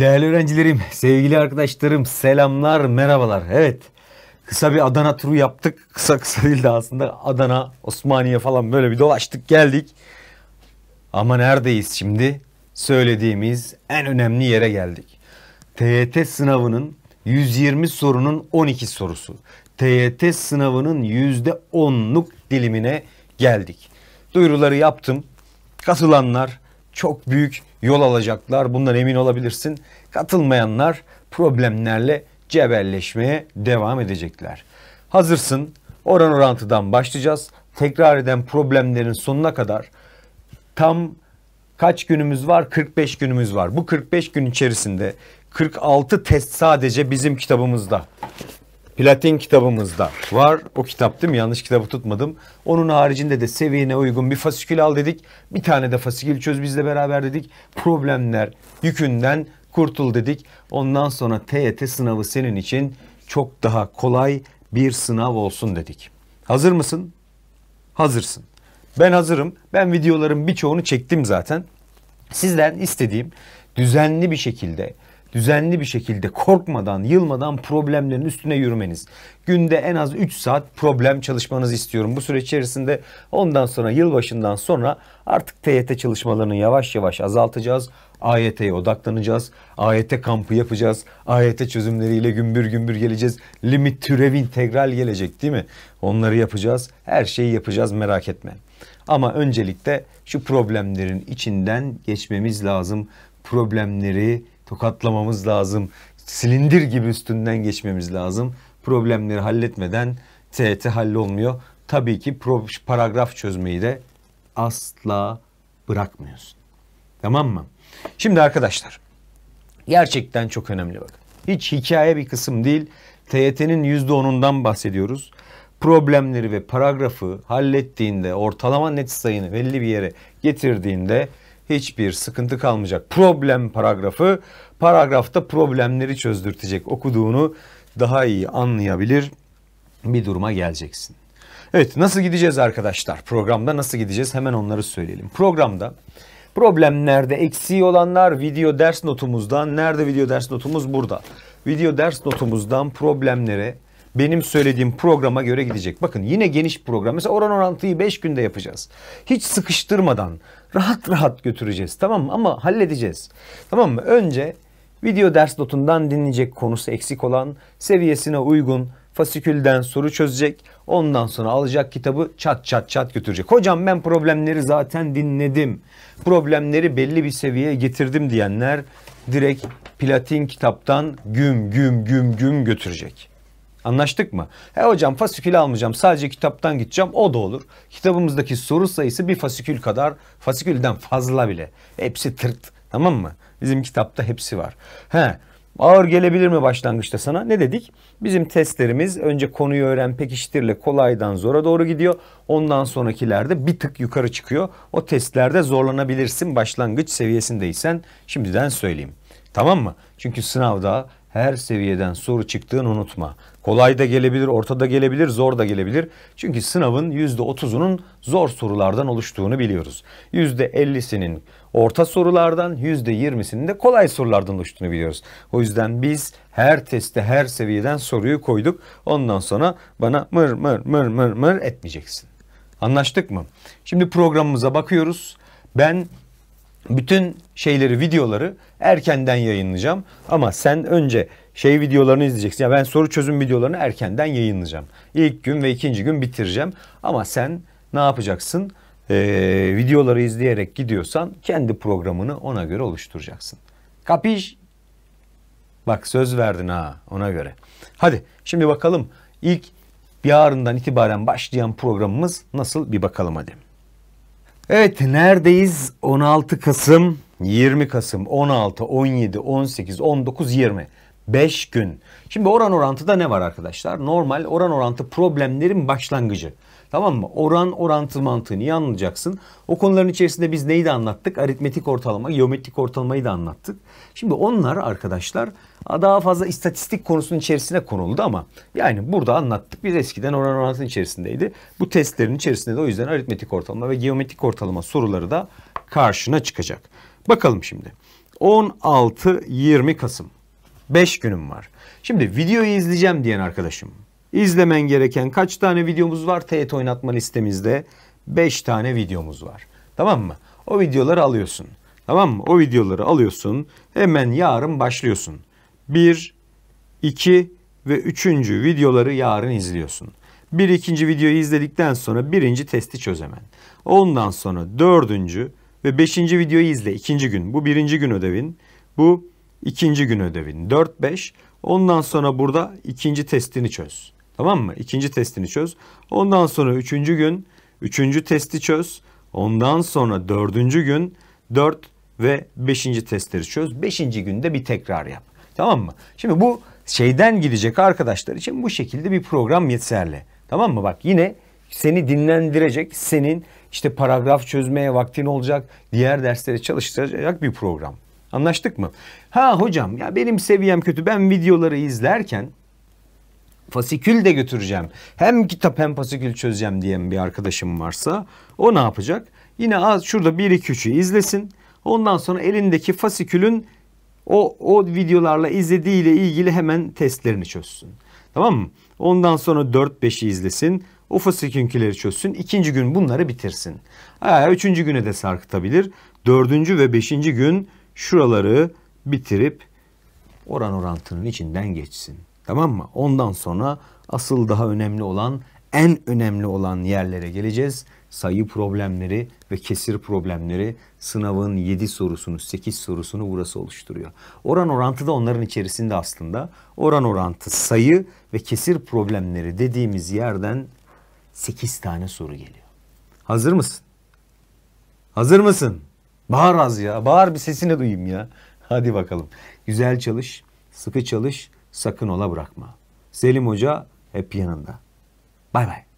değerli öğrencilerim, sevgili arkadaşlarım, selamlar, merhabalar. Evet, kısa bir Adana turu yaptık. Kısa kısa değil de aslında Adana, Osmaniye falan böyle bir dolaştık geldik. Ama neredeyiz şimdi? Söylediğimiz en önemli yere geldik. TYT sınavının 120 sorunun 12 sorusu. TYT sınavının %10'luk dilimine geldik. Duyuruları yaptım. Katılanlar çok büyük yol alacaklar. Bundan emin olabilirsin. Katılmayanlar problemlerle cebelleşmeye devam edecekler. Hazırsın. Oran orantıdan başlayacağız. Tekrar eden problemlerin sonuna kadar tam kaç günümüz var? 45 günümüz var. Bu 45 gün içerisinde 46 test sadece bizim kitabımızda. Platin kitabımızda var. O kitap değil mi? Yanlış kitabı tutmadım. Onun haricinde de seviyene uygun bir fasikül al dedik. Bir tane de fasikül çöz bizle beraber dedik. Problemler yükünden kurtul dedik. Ondan sonra TYT sınavı senin için çok daha kolay bir sınav olsun dedik. Hazır mısın? Hazırsın. Ben hazırım. Ben videoların birçoğunu çektim zaten. Sizden istediğim düzenli bir şekilde düzenli bir şekilde korkmadan, yılmadan problemlerin üstüne yürümeniz. Günde en az 3 saat problem çalışmanızı istiyorum. Bu süre içerisinde ondan sonra yılbaşından sonra artık TYT çalışmalarını yavaş yavaş azaltacağız. AYT'ye odaklanacağız. AYT kampı yapacağız. AYT çözümleriyle gümbür gümbür geleceğiz. Limit türev integral gelecek değil mi? Onları yapacağız. Her şeyi yapacağız merak etme. Ama öncelikle şu problemlerin içinden geçmemiz lazım. Problemleri tokatlamamız lazım. Silindir gibi üstünden geçmemiz lazım. Problemleri halletmeden TET hallolmuyor. Tabii ki paragraf çözmeyi de asla bırakmıyorsun. Tamam mı? Şimdi arkadaşlar gerçekten çok önemli bakın. Hiç hikaye bir kısım değil. TYT'nin e %10'undan bahsediyoruz. Problemleri ve paragrafı hallettiğinde ortalama net sayını belli bir yere getirdiğinde hiçbir sıkıntı kalmayacak. Problem paragrafı paragrafta problemleri çözdürtecek. Okuduğunu daha iyi anlayabilir bir duruma geleceksin. Evet nasıl gideceğiz arkadaşlar? Programda nasıl gideceğiz? Hemen onları söyleyelim. Programda problemlerde eksiği olanlar video ders notumuzdan. Nerede video ders notumuz? Burada. Video ders notumuzdan problemlere benim söylediğim programa göre gidecek. Bakın yine geniş program. Mesela oran orantıyı 5 günde yapacağız. Hiç sıkıştırmadan rahat rahat götüreceğiz tamam mı? Ama halledeceğiz. Tamam mı? Önce video ders notundan dinleyecek konusu eksik olan seviyesine uygun fasikülden soru çözecek. Ondan sonra alacak kitabı çat çat çat götürecek. Hocam ben problemleri zaten dinledim. Problemleri belli bir seviyeye getirdim diyenler direkt platin kitaptan güm güm güm güm götürecek. Anlaştık mı? He hocam fasikül almayacağım. Sadece kitaptan gideceğim. O da olur. Kitabımızdaki soru sayısı bir fasikül kadar. Fasikülden fazla bile. Hepsi tırt. Tamam mı? Bizim kitapta hepsi var. He. Ağır gelebilir mi başlangıçta sana? Ne dedik? Bizim testlerimiz önce konuyu öğren pekiştirle kolaydan zora doğru gidiyor. Ondan sonrakilerde bir tık yukarı çıkıyor. O testlerde zorlanabilirsin başlangıç seviyesindeysen şimdiden söyleyeyim. Tamam mı? Çünkü sınavda her seviyeden soru çıktığını unutma. Kolay da gelebilir, orta da gelebilir, zor da gelebilir. Çünkü sınavın %30'unun zor sorulardan oluştuğunu biliyoruz. %50'sinin orta sorulardan, %20'sinin de kolay sorulardan oluştuğunu biliyoruz. O yüzden biz her teste her seviyeden soruyu koyduk. Ondan sonra bana mır mır mır mır mır etmeyeceksin. Anlaştık mı? Şimdi programımıza bakıyoruz. Ben bütün şeyleri, videoları erkenden yayınlayacağım. Ama sen önce şey videolarını izleyeceksin. Ya ben soru çözüm videolarını erkenden yayınlayacağım. İlk gün ve ikinci gün bitireceğim. Ama sen ne yapacaksın? Ee, videoları izleyerek gidiyorsan kendi programını ona göre oluşturacaksın. Kapiş? Bak söz verdin ha ona göre. Hadi şimdi bakalım ilk yarından itibaren başlayan programımız nasıl bir bakalım hadi. Evet neredeyiz? 16 Kasım, 20 Kasım, 16, 17, 18, 19, 20. 5 gün. Şimdi oran orantıda ne var arkadaşlar? Normal oran orantı problemlerin başlangıcı. Tamam mı? Oran orantı mantığını iyi anlayacaksın. O konuların içerisinde biz neyi de anlattık? Aritmetik ortalama, geometrik ortalamayı da anlattık. Şimdi onlar arkadaşlar daha fazla istatistik konusunun içerisine konuldu ama yani burada anlattık. Biz eskiden oran orantının içerisindeydi. Bu testlerin içerisinde de o yüzden aritmetik ortalama ve geometrik ortalama soruları da karşına çıkacak. Bakalım şimdi. 16-20 Kasım. 5 günüm var. Şimdi videoyu izleyeceğim diyen arkadaşım İzlemen gereken kaç tane videomuz var? Teğet oynatma listemizde 5 tane videomuz var. Tamam mı? O videoları alıyorsun. Tamam mı? O videoları alıyorsun. Hemen yarın başlıyorsun. 1, 2 ve 3. videoları yarın izliyorsun. Bir ikinci videoyu izledikten sonra birinci testi çöz hemen. Ondan sonra dördüncü ve beşinci videoyu izle ikinci gün. Bu birinci gün ödevin. Bu ikinci gün ödevin. Dört beş. Ondan sonra burada ikinci testini çöz. Tamam mı? İkinci testini çöz. Ondan sonra üçüncü gün üçüncü testi çöz. Ondan sonra dördüncü gün dört ve beşinci testleri çöz. Beşinci günde bir tekrar yap. Tamam mı? Şimdi bu şeyden gidecek arkadaşlar için bu şekilde bir program yeterli. Tamam mı? Bak yine seni dinlendirecek, senin işte paragraf çözmeye vaktin olacak, diğer derslere çalıştıracak bir program. Anlaştık mı? Ha hocam ya benim seviyem kötü. Ben videoları izlerken fasikül de götüreceğim. Hem kitap hem fasikül çözeceğim diyen bir arkadaşım varsa o ne yapacak? Yine az şurada 1 2 3'ü izlesin. Ondan sonra elindeki fasikülün o o videolarla izlediğiyle ilgili hemen testlerini çözsün. Tamam mı? Ondan sonra 4 5'i izlesin. O fasikünkileri çözsün. İkinci gün bunları bitirsin. Aa, üçüncü güne de sarkıtabilir. Dördüncü ve beşinci gün şuraları bitirip oran orantının içinden geçsin. Tamam mı? Ondan sonra asıl daha önemli olan en önemli olan yerlere geleceğiz. Sayı problemleri ve kesir problemleri sınavın 7 sorusunu 8 sorusunu burası oluşturuyor. Oran orantı da onların içerisinde aslında. Oran orantı sayı ve kesir problemleri dediğimiz yerden 8 tane soru geliyor. Hazır mısın? Hazır mısın? Bağır az ya. Bağır bir sesini duyayım ya. Hadi bakalım. Güzel çalış. Sıkı çalış sakın ola bırakma. Selim Hoca hep yanında. Bay bay.